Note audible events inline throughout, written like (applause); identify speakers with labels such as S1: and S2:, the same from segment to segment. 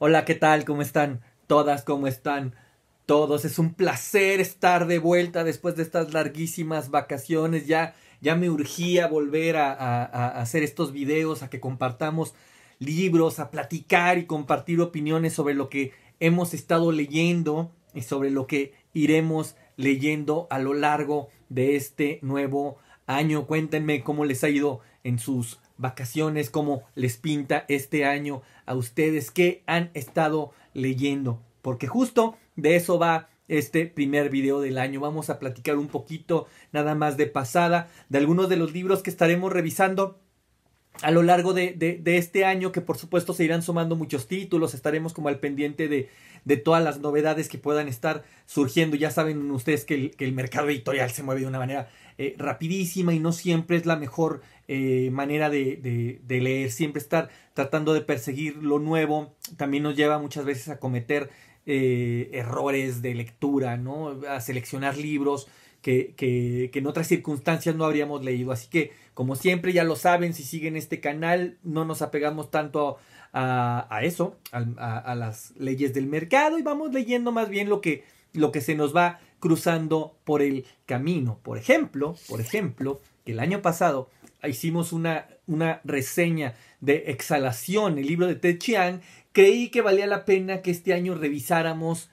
S1: Hola, ¿qué tal? ¿Cómo están? Todas, ¿cómo están? Todos, es un placer estar de vuelta después de estas larguísimas vacaciones. Ya, ya me urgía volver a, a hacer estos videos, a que compartamos libros, a platicar y compartir opiniones sobre lo que hemos estado leyendo y sobre lo que iremos leyendo a lo largo de este nuevo año. Cuéntenme cómo les ha ido en sus vacaciones, cómo les pinta este año a ustedes que han estado leyendo. Porque justo de eso va este primer video del año. Vamos a platicar un poquito nada más de pasada de algunos de los libros que estaremos revisando a lo largo de, este año, que por supuesto se irán sumando muchos títulos, estaremos como al pendiente de, todas las novedades que puedan estar surgiendo. Ya saben ustedes que el, mercado editorial se mueve de una manera eh, rapidísima y no siempre es la mejor eh, manera de, de leer, siempre estar tratando de perseguir lo nuevo, también nos lleva muchas veces a cometer eh, errores de lectura, ¿no? A seleccionar libros que, en otras circunstancias no habríamos leído. Así que, como siempre, ya lo saben, si siguen este canal, no nos apegamos tanto a, eso, a, las leyes del mercado y vamos leyendo más bien lo que, lo que se nos va cruzando por el camino. Por ejemplo, por ejemplo, que el año pasado hicimos una, una reseña de Exhalación, el libro de Ted Chiang, creí que valía la pena que este año revisáramos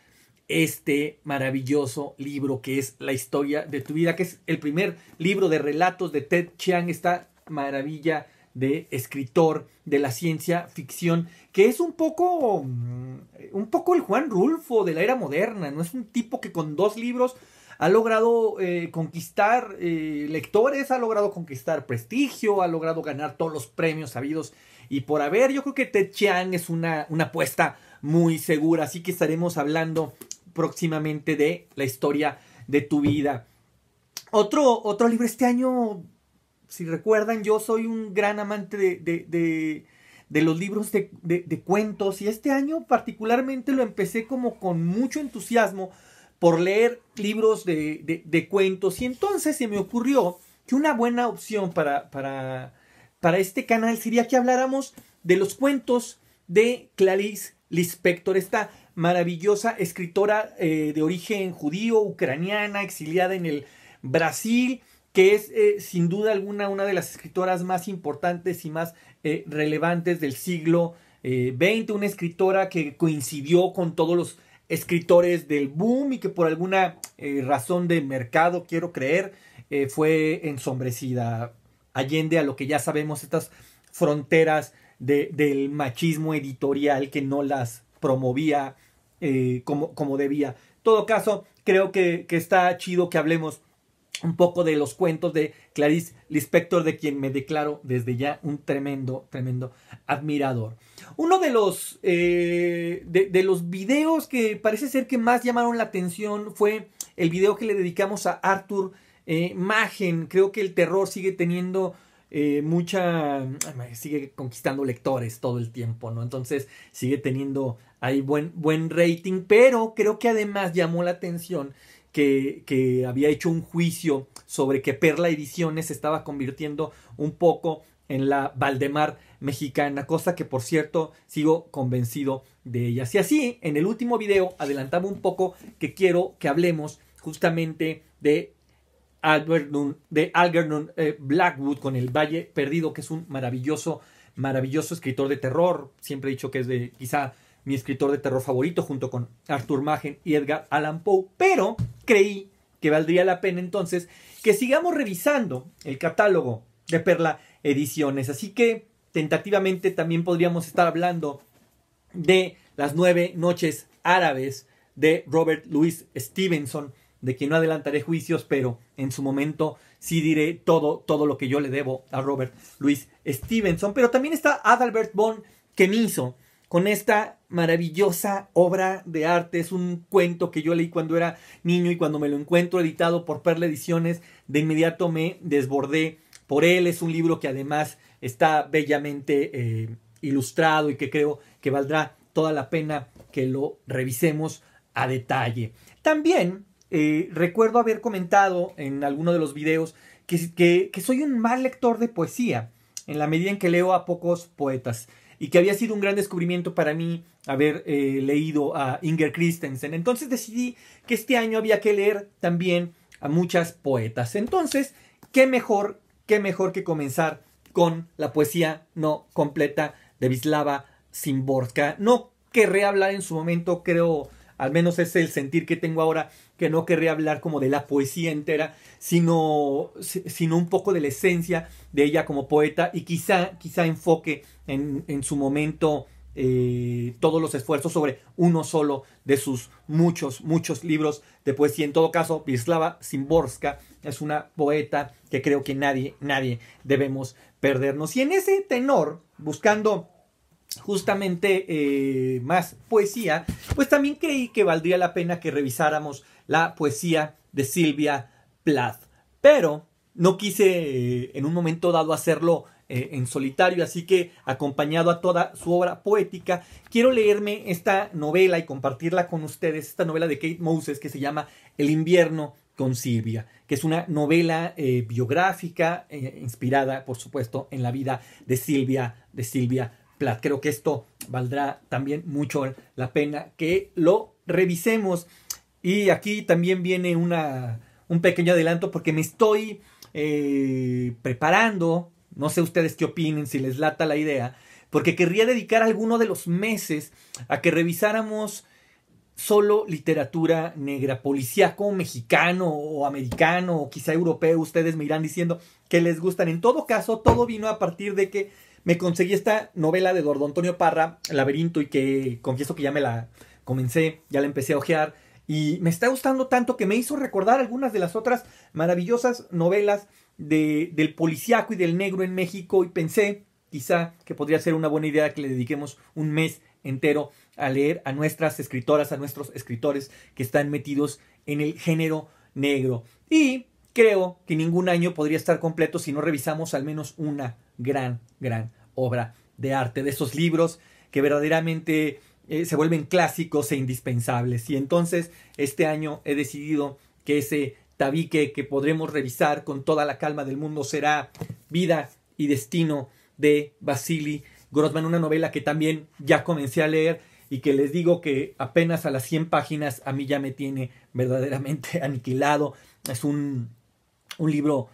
S1: este maravilloso libro que es La historia de tu vida, que es el primer libro de relatos de Ted Chiang, esta maravilla de escritor de la ciencia ficción, que es un poco, mm, un poco el Juan Rulfo de la era moderna, no es un tipo que con dos libros ha logrado eh, conquistar eh, lectores, ha logrado conquistar prestigio, ha logrado ganar todos los premios sabidos y por haber. Yo creo que Ted Chiang es una, una apuesta muy segura, así que estaremos hablando próximamente de la historia de tu vida. Otro, otro libro este año, si recuerdan, yo soy un gran amante de, de, de, los libros de, de cuentos y este año particularmente lo empecé como con mucho entusiasmo por leer libros de, de, cuentos. Y entonces se me ocurrió que una buena opción para, para, para, este canal sería que habláramos de los cuentos de Clarice Lispector, esta maravillosa escritora eh, de origen judío, ucraniana, exiliada en el Brasil, que es eh, sin duda alguna una de las escritoras más importantes y más eh, relevantes del siglo XX, una escritora que coincidió con todos los escritores del boom y que por alguna razón de mercado, quiero creer, fue ensombrecida, allende a lo que ya sabemos, estas fronteras del machismo editorial que no las promovía eh, como, como debía. todo caso, creo que, está chido que hablemos un poco de los cuentos de Clarice Lispector, de quien me declaro desde ya un tremendo, tremendo admirador. Uno de los, eh, de, los videos que parece ser que más llamaron la atención fue el video que le dedicamos a Arthur eh, Magen. Creo que el terror sigue teniendo mucha... sigue conquistando lectores todo el tiempo, ¿no? Entonces sigue teniendo hay buen, buen rating, pero creo que además llamó la atención que, había hecho un juicio sobre que Perla Ediciones estaba convirtiendo un poco en la Valdemar mexicana, cosa que por cierto sigo convencido de ella. Y así, en el último video adelantaba un poco que quiero que hablemos justamente de Algernon, de eh, Blackwood con El Valle Perdido, que es un maravilloso, maravilloso escritor de terror. Siempre he dicho que es de quizá mi escritor de terror favorito junto con Arthur Magen y Edgar Allan Poe, pero creí que valdría la pena entonces que sigamos revisando el catálogo de Perla Ediciones. Así que tentativamente también podríamos estar hablando de las nueve noches árabes de Robert Louis Stevenson, de quien no adelantaré juicios, pero en su momento sí diré todo, todo lo que yo le debo a Robert Louis Stevenson. Pero también está Adalbert von Kemiso, con esta maravillosa obra de arte. Es un cuento que yo leí cuando era niño y cuando me lo encuentro editado por Perle Ediciones, de inmediato me desbordé por él. Es un libro que además está bellamente eh, ilustrado y que creo que valdrá toda la pena que lo revisemos a detalle. También eh, recuerdo haber comentado en alguno de los videos que soy un mal lector de poesía, en la medida en que leo a pocos poetas y que había sido un gran descubrimiento para mí haber eh, leído a Inger Christensen. Entonces decidí que este año había que leer también a muchas poetas. Entonces, qué mejor, qué mejor que comenzar con la poesía no completa de Vislava Simborska. No querré hablar en su momento, creo, al menos es el sentir que tengo ahora que no querría hablar como de la poesía entera, sino, sino un poco de la esencia de ella como poeta y quizá, quizá enfoque en, su momento eh, todos los esfuerzos sobre uno solo de sus muchos, muchos libros de poesía. En todo caso, Wisława Simborska es una poeta que creo que nadie, nadie debemos perdernos. Y en ese tenor, buscando justamente eh, más poesía, pues también creí que valdría la pena que revisáramos la poesía de Silvia Plath. Pero no quise eh, en un momento dado hacerlo eh, en solitario, así que acompañado a toda su obra poética, quiero leerme esta novela y compartirla con ustedes, esta novela de Kate Moses que se llama El invierno con Silvia, que es una novela eh, biográfica inspirada, por supuesto, en la vida de Silvia, de Silvia Plath. Creo que esto valdrá también mucho la pena que lo revisemos. Y aquí también viene un pequeño adelanto porque me estoy eh, preparando, no sé ustedes qué opinen, si les lata la idea, porque querría dedicar alguno de los meses a que revisáramos solo literatura negra, policíaco mexicano o americano o quizá europeo, ustedes me irán diciendo que les gustan. En todo caso, todo vino a partir de que me conseguí esta novela de Eduardo Antonio Parra, Laberinto, y que confieso que ya me la comencé, ya la empecé a ojear y me está gustando tanto que me hizo recordar algunas de las otras maravillosas novelas de, del policíaco y del negro en México y pensé quizá que podría ser una buena idea que le dediquemos un mes entero a leer a nuestras escritoras, a nuestros escritores que están metidos en el género negro. Y creo que ningún año podría estar completo si no revisamos al menos una gran, gran obra de arte, de esos libros que verdaderamente eh, se vuelven clásicos e indispensables. Y entonces este año he decidido que ese tabique que podremos revisar con toda la calma del mundo será Vida y Destino de Vasily Grossman, una novela que también ya comencé a leer y que les digo que apenas a las 100 páginas a mí ya me tiene verdaderamente (laughs) aniquilado. Es un, un libro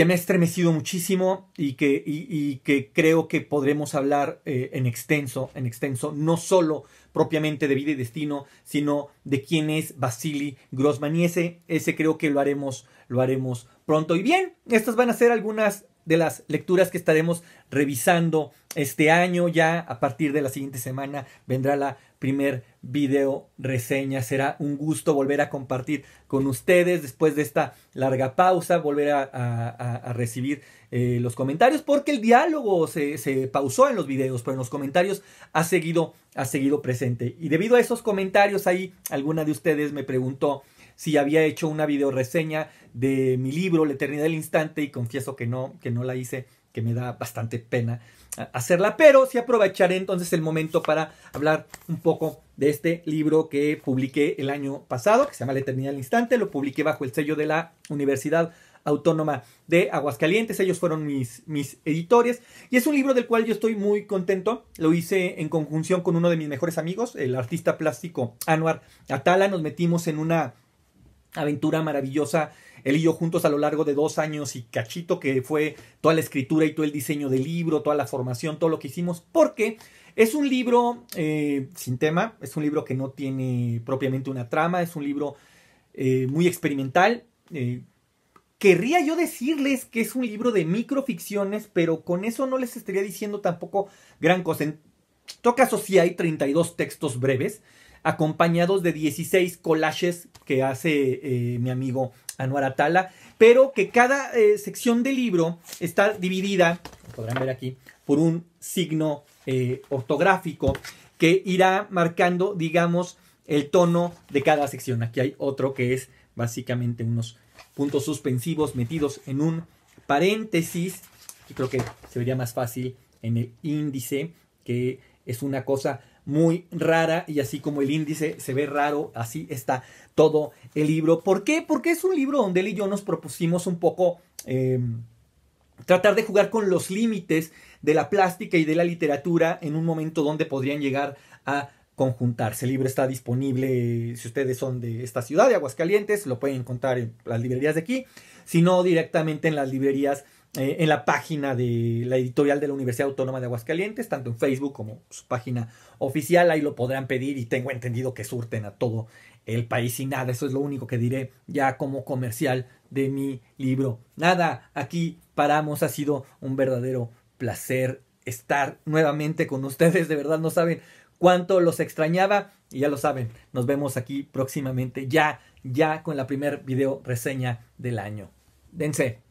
S1: que me ha estremecido muchísimo y que, que creo que podremos hablar eh, en extenso, en extenso, no solo propiamente de vida y destino, sino de quién es Vasily Grossman. Y ese, ese creo que lo haremos, lo haremos pronto. Y bien, estas van a ser algunas de las lecturas que estaremos revisando este año. Ya a partir de la siguiente semana vendrá la primer video reseña. Será un gusto volver a compartir con ustedes después de esta larga pausa, volver a, recibir eh, los comentarios, porque el diálogo se, se, pausó en los videos, pero en los comentarios ha seguido, ha seguido presente. Y debido a esos comentarios ahí, alguna de ustedes me preguntó si había hecho una reseña de mi libro La Eternidad del Instante y confieso que no, que no la hice, que me da bastante pena ah, hacerla, pero sí aprovecharé entonces el momento para hablar un poco de este libro que publiqué el año pasado, que se llama La Eternidad del Instante, lo publiqué bajo el sello de la Universidad Autónoma de Aguascalientes. Ellos fueron mis, mis editores. Y es un libro del cual yo estoy muy contento. Lo hice en conjunción con uno de mis mejores amigos, el artista plástico Anuar Atala. Nos metimos en una aventura maravillosa él y yo juntos a lo largo de dos años y cachito que fue toda la escritura y todo el diseño del libro, toda la formación, todo lo que hicimos, porque es un libro eh, sin tema, es un libro que no tiene propiamente una trama, es un libro eh, muy experimental. Eh, querría yo decirles que es un libro de microficciones, pero con eso no les estaría diciendo tampoco gran cosa. En todo caso, sí hay 32 textos breves acompañados de 16 collages que hace eh, mi amigo Anuar Atala, pero que cada eh, sección del libro está dividida, podrán ver aquí, por un signo eh, ortográfico que irá marcando, digamos, el tono de cada sección. Aquí hay otro que es básicamente unos puntos suspensivos metidos en un paréntesis. Y creo que se vería más fácil en el índice, que es una cosa muy rara y así como el índice se ve raro, así está todo el libro. ¿Por qué? Porque es un libro donde él y yo nos propusimos un poco em, tratar de jugar con los límites de la plástica y de la literatura en un momento donde podrían llegar a conjuntarse. El libro está disponible, si ustedes son de esta ciudad de Aguascalientes, lo pueden encontrar en las librerías de aquí, si no directamente en las librerías eh, en la página de la editorial de la Universidad Autónoma de Aguascalientes, tanto en Facebook como su página oficial, ahí lo podrán pedir y tengo entendido que surten a todo el país y nada, eso es lo único que diré ya como comercial de mi libro. Nada, aquí paramos, ha sido un verdadero placer estar nuevamente con ustedes, de verdad no saben cuánto los extrañaba y ya lo saben, nos vemos aquí próximamente ya, ya con la primer video reseña del año. Dense.